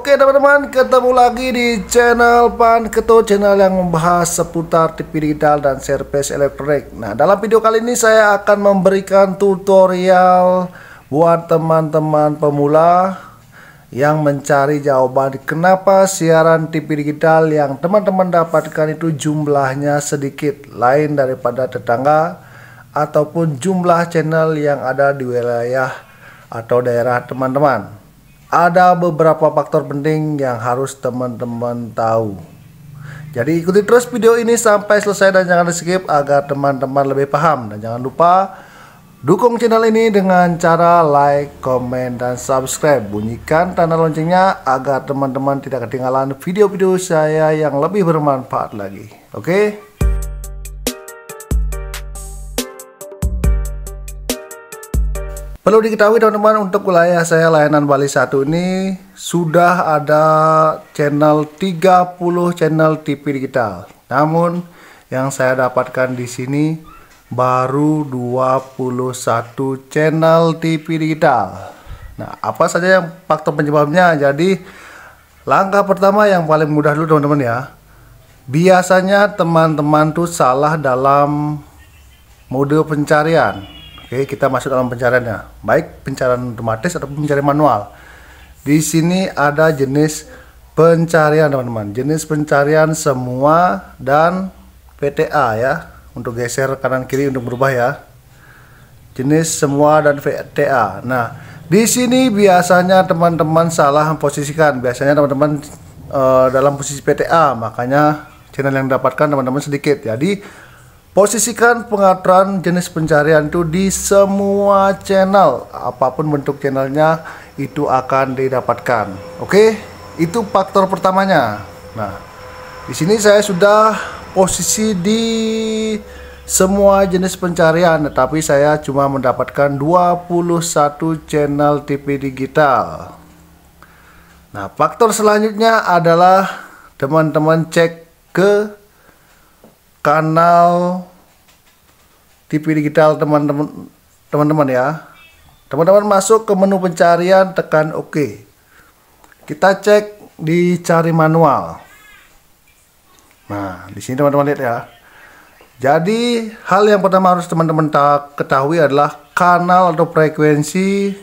Oke teman-teman, ketemu lagi di channel Pan Keto, channel yang membahas seputar TV digital dan service elektrik. Nah, dalam video kali ini saya akan memberikan tutorial buat teman-teman pemula yang mencari jawaban kenapa siaran TV digital yang teman-teman dapatkan itu jumlahnya sedikit lain daripada tetangga ataupun jumlah channel yang ada di wilayah atau daerah teman-teman ada beberapa faktor penting yang harus teman-teman tahu. Jadi ikuti terus video ini sampai selesai dan jangan di skip agar teman-teman lebih paham. Dan jangan lupa dukung channel ini dengan cara like, komen, dan subscribe. Bunyikan tanda loncengnya agar teman-teman tidak ketinggalan video-video saya yang lebih bermanfaat lagi. Oke? Okay? Perlu diketahui teman-teman untuk wilayah saya layanan Bali satu ini sudah ada channel 30 channel TV digital. Namun yang saya dapatkan di sini baru 21 channel TV digital. Nah, apa saja yang faktor penyebabnya? Jadi langkah pertama yang paling mudah dulu teman-teman ya. Biasanya teman-teman tuh salah dalam mode pencarian Oke, kita masuk dalam pencariannya. Baik pencarian otomatis ataupun pencarian manual. Di sini ada jenis pencarian teman-teman. Jenis pencarian semua dan VTA ya. Untuk geser kanan kiri untuk berubah ya. Jenis semua dan VTA. Nah, di sini biasanya teman-teman salah memposisikan. Biasanya teman-teman uh, dalam posisi PTA, makanya channel yang dapatkan teman-teman sedikit. Jadi Posisikan pengaturan jenis pencarian itu di semua channel, apapun bentuk channelnya itu akan didapatkan. Oke, itu faktor pertamanya. Nah, di sini saya sudah posisi di semua jenis pencarian, tetapi saya cuma mendapatkan 21 channel TV digital. Nah, faktor selanjutnya adalah teman-teman cek ke kanal TV digital teman-teman teman-teman ya. Teman-teman masuk ke menu pencarian tekan OK. Kita cek di cari manual. Nah, di sini teman-teman lihat ya. Jadi, hal yang pertama harus teman-teman ketahui adalah kanal atau frekuensi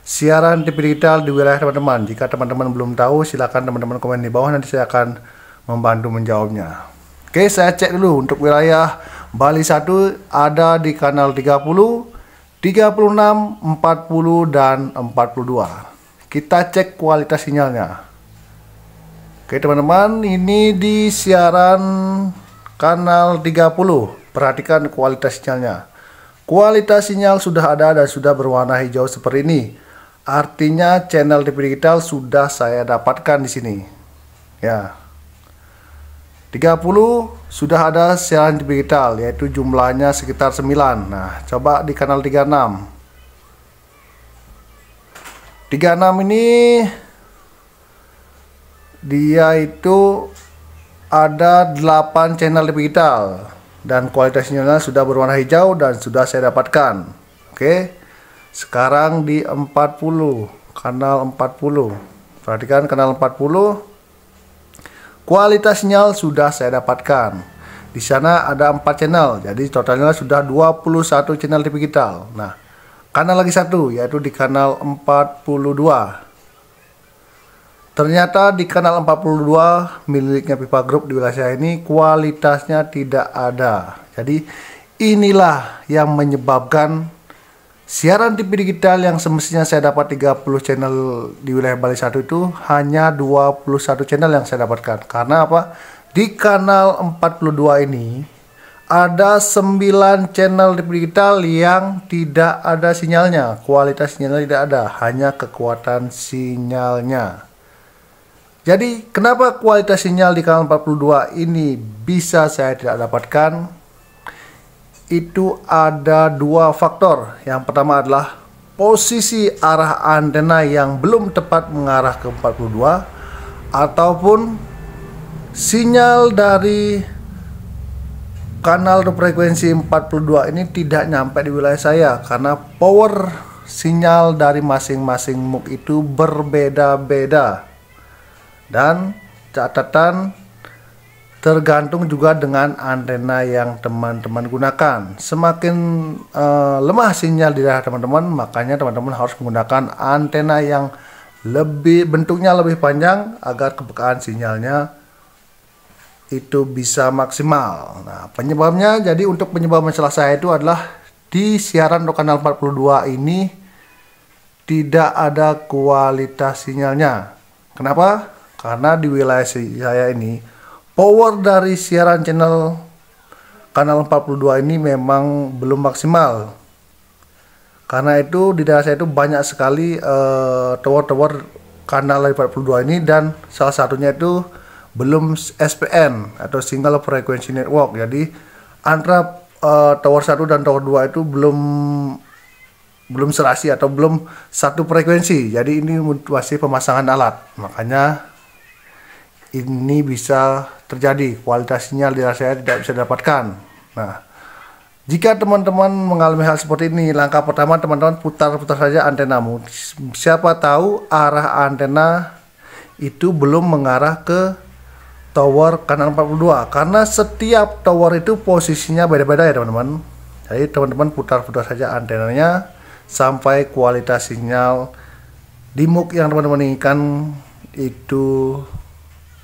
siaran TV digital di wilayah teman-teman. Jika teman-teman belum tahu, silahkan teman-teman komen di bawah nanti saya akan membantu menjawabnya. Oke, saya cek dulu untuk wilayah Bali 1 ada di kanal 30, 36, 40 dan 42. Kita cek kualitas sinyalnya. Oke, teman-teman, ini di siaran kanal 30. Perhatikan kualitas sinyalnya. Kualitas sinyal sudah ada dan sudah berwarna hijau seperti ini. Artinya channel TV digital sudah saya dapatkan di sini. Ya. 30 sudah ada siaran digital yaitu jumlahnya sekitar 9. Nah, coba di kanal 36. 36 ini dia itu ada 8 channel digital dan kualitasnya sudah berwarna hijau dan sudah saya dapatkan. Oke. Sekarang di 40, kanal 40. Perhatikan kanal 40 Kualitas sinyal sudah saya dapatkan. Di sana ada empat channel, jadi totalnya sudah 21 channel TV digital. Nah, kanal lagi satu yaitu di kanal 42. Ternyata di kanal 42 miliknya Pipa Group di wilayah saya ini kualitasnya tidak ada. Jadi inilah yang menyebabkan Siaran TV digital yang semestinya saya dapat 30 channel di wilayah Bali 1 itu hanya 21 channel yang saya dapatkan. Karena apa? Di kanal 42 ini ada 9 channel TV digital yang tidak ada sinyalnya. Kualitas sinyalnya tidak ada, hanya kekuatan sinyalnya. Jadi, kenapa kualitas sinyal di kanal 42 ini bisa saya tidak dapatkan? itu ada dua faktor. Yang pertama adalah posisi arah antena yang belum tepat mengarah ke 42 ataupun sinyal dari kanal frekuensi 42 ini tidak nyampe di wilayah saya karena power sinyal dari masing-masing muk itu berbeda-beda. Dan catatan tergantung juga dengan antena yang teman-teman gunakan. Semakin uh, lemah sinyal di daerah teman-teman, makanya teman-teman harus menggunakan antena yang lebih bentuknya lebih panjang agar kepekaan sinyalnya itu bisa maksimal. Nah, penyebabnya jadi untuk penyebab masalah saya itu adalah di siaran kanal 42 ini tidak ada kualitas sinyalnya. Kenapa? Karena di wilayah saya ini power dari siaran channel kanal 42 ini memang belum maksimal. Karena itu di daerah saya itu banyak sekali tower eh, tower-tower kanal 42 ini dan salah satunya itu belum SPN atau single frequency network. Jadi antara uh, tower 1 dan tower 2 itu belum belum serasi atau belum satu frekuensi. Jadi ini masih pemasangan alat. Makanya ini bisa terjadi kualitas sinyal di saya tidak bisa dapatkan. Nah, jika teman-teman mengalami hal seperti ini, langkah pertama teman-teman putar-putar saja antenamu. Siapa tahu arah antena itu belum mengarah ke tower kanan 42 karena setiap tower itu posisinya beda-beda ya teman-teman. Jadi teman-teman putar-putar saja antenanya sampai kualitas sinyal di muk yang teman-teman inginkan itu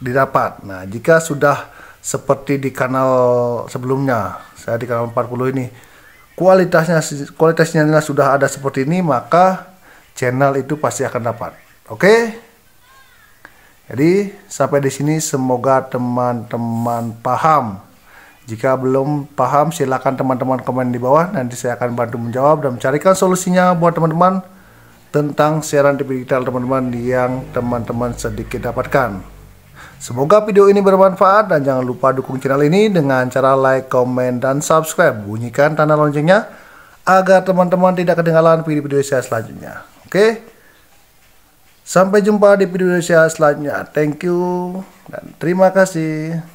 didapat. Nah, jika sudah seperti di kanal sebelumnya, saya di kanal 40 ini, kualitasnya kualitasnya sudah ada seperti ini, maka channel itu pasti akan dapat. Oke? Okay? Jadi, sampai di sini semoga teman-teman paham. Jika belum paham, silakan teman-teman komen di bawah. Nanti saya akan bantu menjawab dan mencarikan solusinya buat teman-teman tentang siaran TV digital teman-teman yang teman-teman sedikit dapatkan. Semoga video ini bermanfaat dan jangan lupa dukung channel ini dengan cara like, komen, dan subscribe. Bunyikan tanda loncengnya agar teman-teman tidak ketinggalan video-video saya selanjutnya. Oke? Sampai jumpa di video saya selanjutnya. Thank you dan terima kasih.